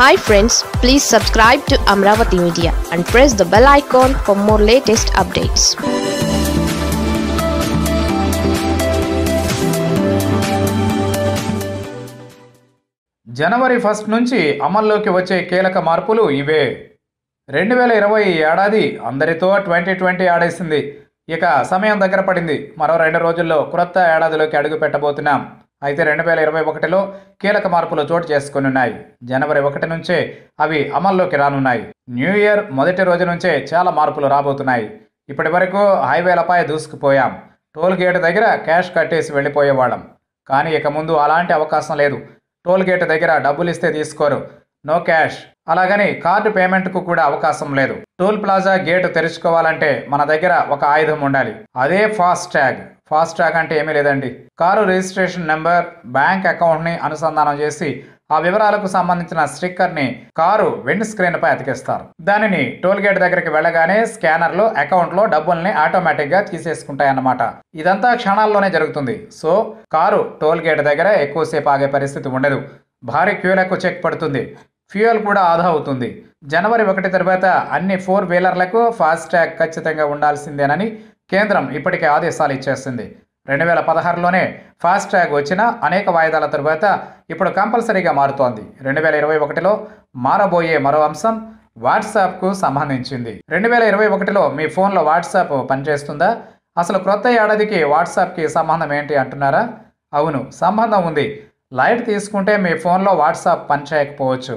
hi friends please subscribe to Amaravati media and press the bell icon for more latest updates జనవరి first నుంచి అమల్లోకి వచ్చే కీలక మార్పులు ఇవే రెండు వేల ఇరవై ఏడాది అందరితో ట్వంటీ ట్వంటీ ఆడేసింది ఇక సమయం దగ్గర పడింది మరో రెండు రోజుల్లో క్రొత్త ఏడాదిలోకి అడుగు పెట్టబోతున్నాం అయితే రెండు వేల ఇరవై ఒకటిలో కీలక మార్పులు చోటు చేసుకునున్నాయి జనవరి ఒకటి నుంచే అవి అమల్లోకి రానున్నాయి న్యూ ఇయర్ మొదటి రోజు నుంచే చాలా మార్పులు రాబోతున్నాయి ఇప్పటి వరకు హైవేలపై దూసుకుపోయాం టోల్ గేట్ దగ్గర క్యాష్ కట్టేసి వెళ్ళిపోయేవాళ్ళం కానీ ఇక ముందు అలాంటి అవకాశం లేదు టోల్ గేట్ దగ్గర డబ్బులు ఇస్తే తీసుకోరు నో క్యాష్ అలాగని కార్డు పేమెంట్కు కూడా అవకాశం లేదు టోల్ ప్లాజా గేటు తెరుచుకోవాలంటే మన దగ్గర ఒక ఆయుధం ఉండాలి అదే ఫాస్ట్ ట్యాగ్ ఫాస్ట్ ట్యాగ్ అంటే ఏమీ లేదండి కారు రిజిస్ట్రేషన్ నెంబర్ బ్యాంక్ అకౌంట్ని అనుసంధానం చేసి ఆ వివరాలకు సంబంధించిన స్టిక్కర్ని కారు విండ్ స్క్రీన్పై అతికిస్తారు దానిని టోల్ గేట్ దగ్గరికి వెళ్ళగానే స్కానర్లు అకౌంట్లో డబ్బుల్ని ఆటోమేటిక్గా తీసేసుకుంటాయన్నమాట ఇదంతా క్షణాల్లోనే జరుగుతుంది సో కారు టోల్ గేట్ దగ్గర ఎక్కువసేపు ఆగే పరిస్థితి ఉండదు భారీ క్యూలకు చెక్ పడుతుంది ఫ్యూయల్ కూడా ఆదా అవుతుంది జనవరి ఒకటి తర్వాత అన్ని ఫోర్ వీలర్లకు ఫాస్ట్యాగ్ ఖచ్చితంగా ఉండాల్సిందేనని కేంద్రం ఇప్పటికే ఆదేశాలు ఇచ్చేసింది రెండు వేల పదహారులోనే ఫాస్ట్యాగ్ వచ్చిన అనేక వాయిదాల తరువాత ఇప్పుడు కంపల్సరీగా మారుతోంది రెండు వేల ఇరవై ఒకటిలో మారబోయే మరో అంశం వాట్సాప్కు సంబంధించింది రెండు వేల ఇరవై ఒకటిలో మీ ఫోన్లో వాట్సాప్ పనిచేస్తుందా అసలు క్రొత్త ఏడాదికి వాట్సాప్కి సంబంధం ఏంటి అంటున్నారా అవును సంబంధం ఉంది లైట్ తీసుకుంటే మీ ఫోన్లో వాట్సాప్ పనిచేయకపోవచ్చు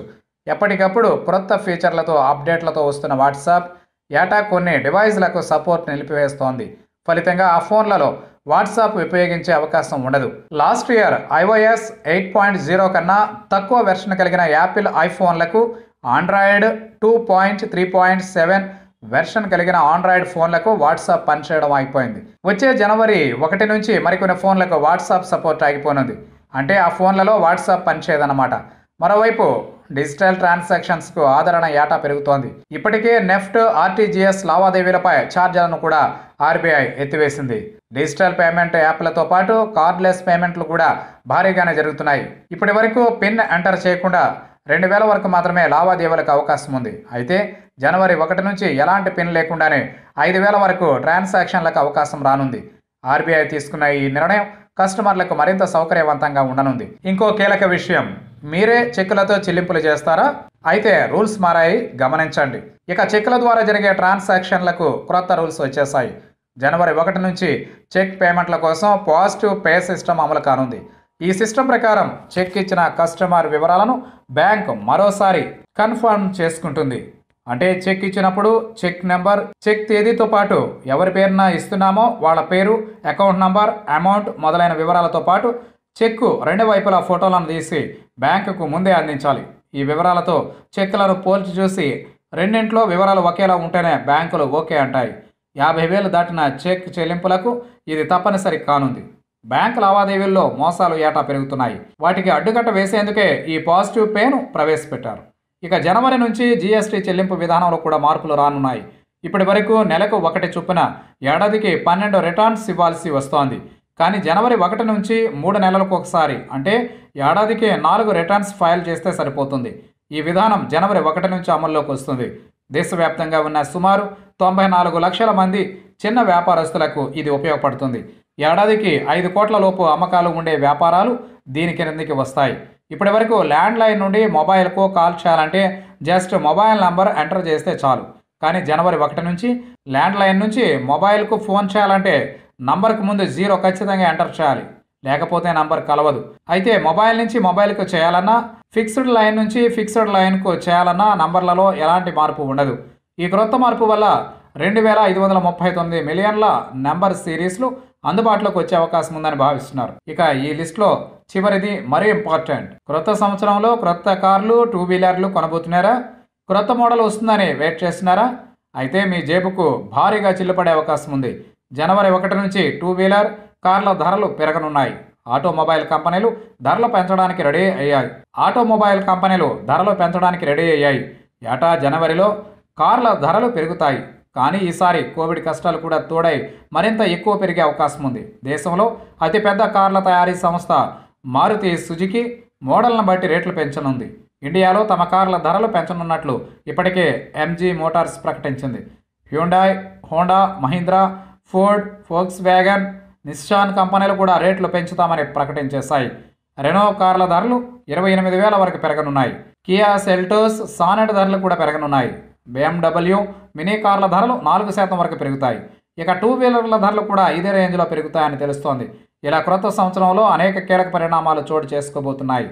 ఎప్పటికప్పుడు క్రొత్త ఫీచర్లతో అప్డేట్లతో వస్తున్న వాట్సాప్ ఏటా కొన్ని డివైజ్లకు సపోర్ట్ నిలిపివేస్తోంది ఫలితంగా ఆ ఫోన్లలో వాట్సాప్ ఉపయోగించే అవకాశం ఉండదు last year iOS eight point zero కన్నా తక్కువ వెర్షన్ కలిగిన యాపిల్ ఐఫోన్లకు Android two point three point seven version కలిగిన ఆండ్రాయిడ్ ఫోన్లకు వాట్సాప్ పనిచేయడం అయిపోయింది వచ్చే జనవరి ఒకటి నుంచి మరికొన్ని ఫోన్లకు వాట్సాప్ సపోర్ట్ ఆగిపోనుంది అంటే ఆ ఫోన్లలో వాట్సాప్ పనిచేయదన్నమాట మరోవైపు డిజిటల్ ట్రాన్సాక్షన్స్కు ఆదరణ ఏటా పెరుగుతోంది ఇప్పటికే నెఫ్ట్ ఆర్టీజీఎస్ లావాదేవీలపై ఛార్జీలను కూడా ఆర్బీఐ ఎత్తివేసింది డిజిటల్ పేమెంట్ యాప్లతో పాటు కార్డ్లెస్ పేమెంట్లు కూడా భారీగానే జరుగుతున్నాయి ఇప్పటి వరకు పిన్ ఎంటర్ చేయకుండా రెండు వేల వరకు మాత్రమే లావాదేవీలకు అవకాశం ఉంది అయితే జనవరి ఒకటి నుంచి ఎలాంటి పిన్ లేకుండానే ఐదు వేల వరకు ట్రాన్సాక్షన్లకు అవకాశం రానుంది ఆర్బీఐ తీసుకున్న ఈ నిర్ణయం కస్టమర్లకు మరింత సౌకర్యవంతంగా ఉండనుంది ఇంకో కీలక విషయం మీరే చెక్కులతో చెల్లింపులు చేస్తారా అయితే రూల్స్ మారాయి గమనించండి ఇక చెక్కుల ద్వారా జరిగే ట్రాన్సాక్షన్లకు క్రొత్త రూల్స్ వచ్చేసాయి జనవరి ఒకటి నుంచి చెక్ పేమెంట్ల కోసం పాజిటివ్ పే సిస్టమ్ అమలు కానుంది ఈ సిస్టమ్ ప్రకారం చెక్ ఇచ్చిన కస్టమర్ వివరాలను బ్యాంక్ మరోసారి కన్ఫర్మ్ చేసుకుంటుంది అంటే చెక్ ఇచ్చినప్పుడు చెక్ నెంబర్ చెక్ తేదీతో పాటు ఎవరి పేరున ఇస్తున్నామో వాళ్ళ పేరు అకౌంట్ నంబర్ అమౌంట్ మొదలైన వివరాలతో పాటు చెక్కు రెండు వైపుల ఫోటోలను తీసి బ్యాంకుకు ముందే అందించాలి ఈ వివరాలతో చెక్కులను పోల్చి చూసి రెండింట్లో వివరాలు ఒకేలా ఉంటేనే బ్యాంకులు ఓకే అంటాయి యాభై వేలు దాటిన చెక్ చెల్లింపులకు ఇది తప్పనిసరి కానుంది బ్యాంక్ లావాదేవీల్లో మోసాలు ఏటా పెరుగుతున్నాయి వాటికి అడ్డుకట్ట వేసేందుకే ఈ పాజిటివ్ పేను ప్రవేశపెట్టారు ఇక జనవరి నుంచి జీఎస్టీ చెల్లింపు విధానంలో కూడా మార్పులు రానున్నాయి ఇప్పటి వరకు నెలకు ఒకటి చొప్పున ఏడాదికి పన్నెండు రిటర్న్స్ ఇవ్వాల్సి వస్తోంది కానీ జనవరి ఒకటి నుంచి మూడు నెలలకు ఒకసారి అంటే ఏడాదికి నాలుగు రిటర్న్స్ ఫైల్ చేస్తే సరిపోతుంది ఈ విధానం జనవరి ఒకటి నుంచి అమల్లోకి వస్తుంది దేశవ్యాప్తంగా ఉన్న సుమారు తొంభై నాలుగు లక్షల మంది చిన్న వ్యాపారస్తులకు ఇది ఉపయోగపడుతుంది ఏడాదికి ఐదు కోట్ల లోపు అమ్మకాలు ఉండే వ్యాపారాలు దీని కిందకి వస్తాయి ఇప్పటి వరకు ల్యాండ్ లైన్ నుండి మొబైల్కు కాల్ చేయాలంటే జస్ట్ మొబైల్ నంబర్ ఎంటర్ చేస్తే చాలు కానీ జనవరి ఒకటి నుంచి ల్యాండ్ లైన్ నుంచి మొబైల్కు ఫోన్ చేయాలంటే నంబర్కు ముందు జీరో ఖచ్చితంగా ఎంటర్ చేయాలి లేకపోతే నంబర్ కలవదు అయితే మొబైల్ నుంచి మొబైల్కు చేయాలన్నా ఫిక్స్డ్ లైన్ నుంచి ఫిక్స్డ్ లైన్కు చేయాలన్నా నంబర్లలో ఎలాంటి మార్పు ఉండదు ఈ క్రొత్త మార్పు వల్ల రెండు వేల ఐదు వందల ముప్పై తొమ్మిది మిలియన్ల నెంబర్ సిరీస్లు అందుబాటులోకి వచ్చే అవకాశం ఉందని భావిస్తున్నారు ఇక ఈ లిస్ట్లో చివరిది మరీ ఇంపార్టెంట్ క్రొత్త సంవత్సరంలో క్రొత్త కార్లు టూ వీలర్లు కొనబోతున్నారా క్రొత్త మోడల్ వస్తుందని వెయిట్ చేస్తున్నారా అయితే మీ జేబుకు భారీగా చిల్లుపడే అవకాశం ఉంది జనవరి ఒకటి నుంచి టూ వీలర్ కార్ల ధరలు పెరగనున్నాయి ఆటోమొబైల్ కంపెనీలు ధరలు పెంచడానికి రెడీ అయ్యాయి ఆటోమొబైల్ కంపెనీలు ధరలు పెంచడానికి రెడీ అయ్యాయి ఏటా జనవరిలో కార్ల ధరలు పెరుగుతాయి కానీ ఈసారి కోవిడ్ కష్టాలు కూడా తోడై మరింత ఎక్కువ పెరిగే అవకాశం ఉంది దేశంలో అతిపెద్ద కార్ల తయారీ సంస్థ మారుతి సుజుకి మోడల్ను బట్టి రేట్లు పెంచనుంది ఇండియాలో తమ కార్ల ధరలు పెంచనున్నట్లు ఇప్పటికే ఎంజీ మోటార్స్ ప్రకటించింది Hyundai Honda Mahindra Ford Volkswagen Nissan కంపెనీలు కూడా రేట్లు పెంచుతామని ప్రకటించేశాయి రెనో కార్ల ధరలు ఇరవై ఎనిమిది వేల వరకు పెరగనున్నాయి కియా సెల్టోస్ సానెట్ ధరలు కూడా పెరగనున్నాయి బీఎండబ్ల్యూ మినీ కార్ల ధరలు నాలుగు శాతం వరకు పెరుగుతాయి ఇక టూ వీలర్ల ధరలు కూడా ఇదే రేంజ్లో పెరుగుతాయని తెలుస్తోంది ఇలా క్రొత్త సంవత్సరంలో అనేక కీలక పరిణామాలు చోటు చేసుకోబోతున్నాయి